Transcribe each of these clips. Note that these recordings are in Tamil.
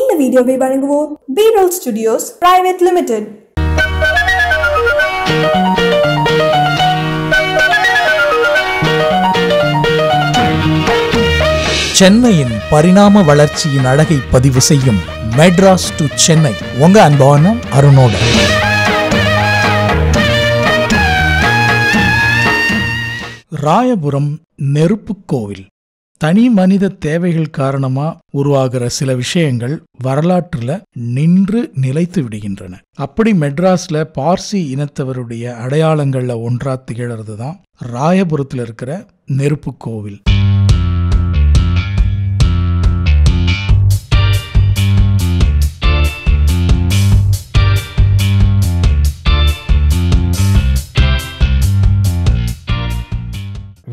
இந்த வீடியோவை வழங்குவோர் பீரோல் ஸ்டுடியோஸ் பிரைவேட் லிமிடெட் சென்னையின் பரிணாம வளர்ச்சியின் அழகை பதிவு செய்யும் மெட்ராஸ் டு சென்னை உங்க அன்பான அருணோட ராயபுரம் நெருப்புக் கோவில் தனி மனித தேவைகள் காரணமா உருவாகிற சில விஷயங்கள் வரலாற்றில் நின்று நிலைத்து விடுகின்றன அப்படி மெட்ராஸ்ல பார்சி இனத்தவருடைய அடையாளங்களில் ஒன்றா திகழறது தான் ராயபுரத்தில் இருக்கிற நெருப்பு கோவில்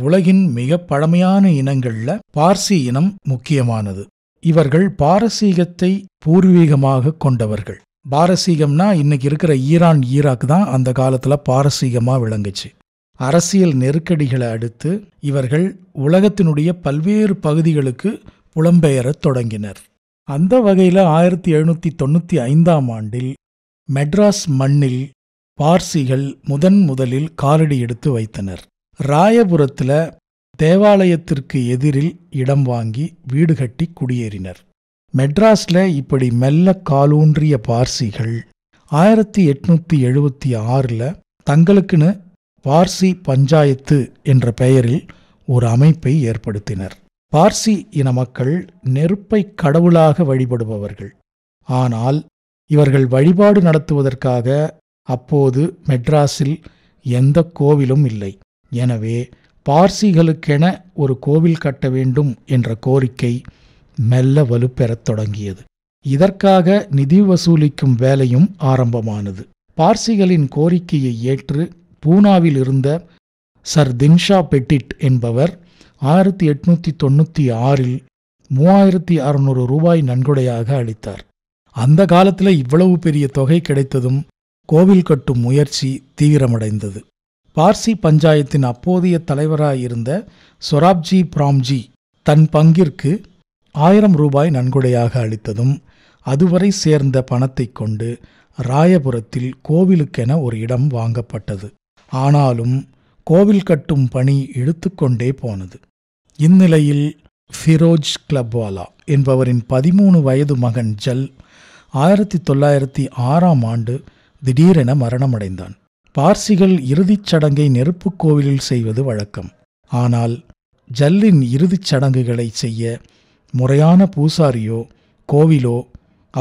உலகின் மிக பழமையான இனங்களில் பார்சி இனம் முக்கியமானது இவர்கள் பாரசீகத்தை பூர்வீகமாக கொண்டவர்கள் பாரசீகம்னா இன்னைக்கு இருக்கிற ஈரான் ஈராக் தான் அந்த காலத்தில் பாரசீகமாக விளங்குச்சு அரசியல் நெருக்கடிகளை அடுத்து இவர்கள் உலகத்தினுடைய பல்வேறு பகுதிகளுக்கு புலம்பெயரத் தொடங்கினர் அந்த வகையில் ஆயிரத்தி எழுநூற்றி தொண்ணூற்றி ஐந்தாம் ஆண்டில் மெட்ராஸ் மண்ணில் பார்சிகள் முதன் முதலில் காலடி எடுத்து வைத்தனர் ராயபுரத்தில் தேவாலயத்திற்கு எதிரில் இடம் வாங்கி வீடு கட்டி குடியேறினர் மெட்ராஸில் இப்படி மெல்ல காலூன்றிய பார்சிகள் ஆயிரத்தி எட்நூற்றி எழுபத்தி ஆறில் தங்களுக்குன்னு பார்சி பஞ்சாயத்து என்ற பெயரில் ஒரு அமைப்பை ஏற்படுத்தினர் பார்சி இன மக்கள் நெருப்பை கடவுளாக வழிபடுபவர்கள் ஆனால் இவர்கள் வழிபாடு நடத்துவதற்காக அப்போது மெட்ராஸில் எந்த கோவிலும் இல்லை எனவே பார்சிகளுக்கென ஒரு கோவில் கட்ட வேண்டும் என்ற கோரிக்கை மெல்ல வலுப்பெறத் தொடங்கியது இதற்காக நிதி வசூலிக்கும் வேலையும் ஆரம்பமானது பார்சிகளின் கோரிக்கையை ஏற்று பூனாவில் இருந்த சர் தின்ஷா பெட்டிட் என்பவர் ஆயிரத்தி எட்நூத்தி தொண்ணூத்தி ஆறில் மூவாயிரத்தி அறுநூறு ரூபாய் நன்கொடையாக அளித்தார் அந்த காலத்தில் இவ்வளவு பெரிய தொகை கிடைத்ததும் கோவில் கட்டும் முயற்சி தீவிரமடைந்தது பார்சி பஞ்சாயத்தின் அப்போதைய தலைவராயிருந்த சொராப்ஜி பிராம்ஜி தன் பங்கிற்கு ஆயிரம் ரூபாய் நன்கொடையாக அளித்ததும் அதுவரை சேர்ந்த பணத்தை கொண்டு ராயபுரத்தில் கோவிலுக்கென ஒரு இடம் வாங்கப்பட்டது ஆனாலும் கோவில் கட்டும் பணி இழுத்துக்கொண்டே போனது இந்நிலையில் ஃபிரோஜ் கிளப்வாலா என்பவரின் பதிமூணு வயது மகன் ஜல் ஆயிரத்தி தொள்ளாயிரத்தி ஆறாம் ஆண்டு திடீரென மரணமடைந்தான் பார்சிகள் இறுதிச் சடங்கை நெருப்புக் கோவிலில் செய்வது வழக்கம் ஆனால் ஜல்லின் இறுதிச் சடங்குகளை செய்ய முறையான பூசாரியோ கோவிலோ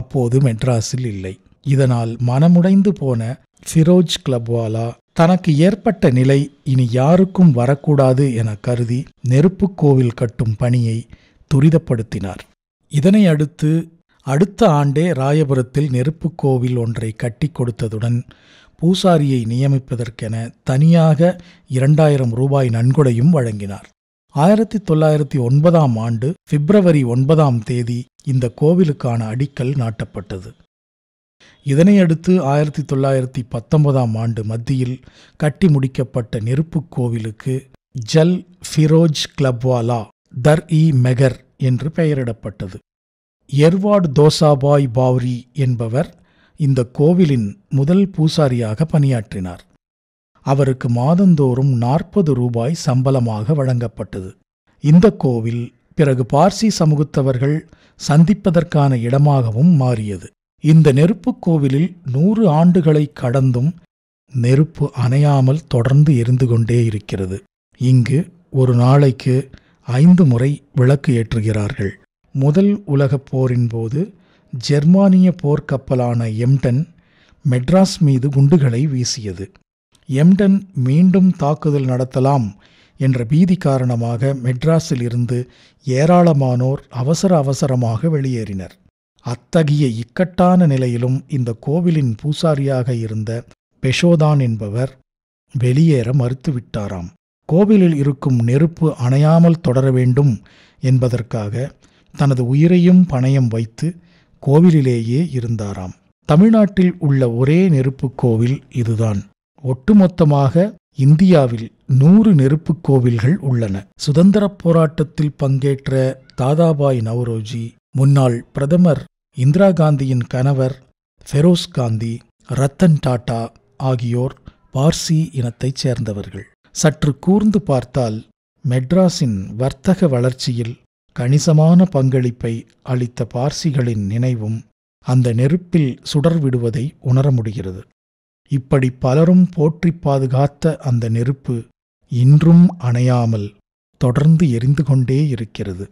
அப்போது மெட்ராஸில் இல்லை இதனால் மனமுடைந்து போன ஃபிரோஜ் கிளப்வாலா தனக்கு ஏற்பட்ட நிலை இனி யாருக்கும் வரக்கூடாது என கருதி நெருப்புக் கோவில் கட்டும் பணியை துரிதப்படுத்தினார் இதனை அடுத்து அடுத்த ஆண்டே ராயபுரத்தில் நெருப்பு கோவில் ஒன்றை கட்டி கொடுத்ததுடன் பூசாரியை நியமிப்பதற்கென தனியாக இரண்டாயிரம் ரூபாய் நன்கொடையும் வழங்கினார் ஆயிரத்தி தொள்ளாயிரத்தி ஒன்பதாம் ஆண்டு பிப்ரவரி ஒன்பதாம் தேதி இந்த கோவிலுக்கான அடிக்கல் நாட்டப்பட்டது இதனையடுத்து ஆயிரத்தி தொள்ளாயிரத்தி பத்தொன்பதாம் ஆண்டு மத்தியில் கட்டி முடிக்கப்பட்ட நெருப்பு கோவிலுக்கு ஜல் ஃபிரோஜ் கிளப்வாலா தர் இ மெகர் என்று பெயரிடப்பட்டது எர்வாடு தோசாபாய் பாவ்ரி என்பவர் இந்த கோவிலின் முதல் பூசாரியாக பணியாற்றினார் அவருக்கு மாதந்தோறும் நாற்பது ரூபாய் சம்பளமாக வழங்கப்பட்டது இந்த கோவில் பிறகு பார்சி சமூகத்தவர்கள் சந்திப்பதற்கான இடமாகவும் மாறியது இந்த நெருப்பு கோவிலில் நூறு ஆண்டுகளை கடந்தும் நெருப்பு அணையாமல் தொடர்ந்து எரிந்து கொண்டே இருக்கிறது இங்கு ஒரு நாளைக்கு ஐந்து முறை விளக்கு ஏற்றுகிறார்கள் முதல் உலகப் போரின் போது ஜெர்மானிய போர்க்கப்பலான எம்டன் மெட்ராஸ் மீது குண்டுகளை வீசியது எம்டன் மீண்டும் தாக்குதல் நடத்தலாம் என்ற பீதி காரணமாக மெட்ராஸில் இருந்து ஏராளமானோர் அவசர அவசரமாக வெளியேறினர் அத்தகைய இக்கட்டான நிலையிலும் இந்த கோவிலின் பூசாரியாக இருந்த பெஷோதான் என்பவர் வெளியேற மறுத்துவிட்டாராம் கோவிலில் இருக்கும் நெருப்பு அணையாமல் தொடர வேண்டும் என்பதற்காக தனது உயிரையும் பணயம் வைத்து கோவிலிலேயே இருந்தாராம் தமிழ்நாட்டில் உள்ள ஒரே நெருப்புக் கோவில் இதுதான் ஒட்டுமொத்தமாக இந்தியாவில் நூறு நெருப்புக் கோவில்கள் உள்ளன சுதந்திரப் போராட்டத்தில் பங்கேற்ற தாதாபாய் நவ்ரோஜி முன்னாள் பிரதமர் இந்திரா காந்தியின் கணவர் ஃபெரோஸ் காந்தி ரத்தன் டாடா ஆகியோர் பார்சி இனத்தைச் சேர்ந்தவர்கள் சற்று கூர்ந்து பார்த்தால் மெட்ராஸின் வர்த்தக வளர்ச்சியில் கணிசமான பங்களிப்பை அளித்த பார்சிகளின் நினைவும் அந்த நெருப்பில் சுடர்விடுவதை உணர முடிகிறது இப்படி பலரும் போற்றி பாதுகாத்த அந்த நெருப்பு இன்றும் அணையாமல் தொடர்ந்து எரிந்து கொண்டே இருக்கிறது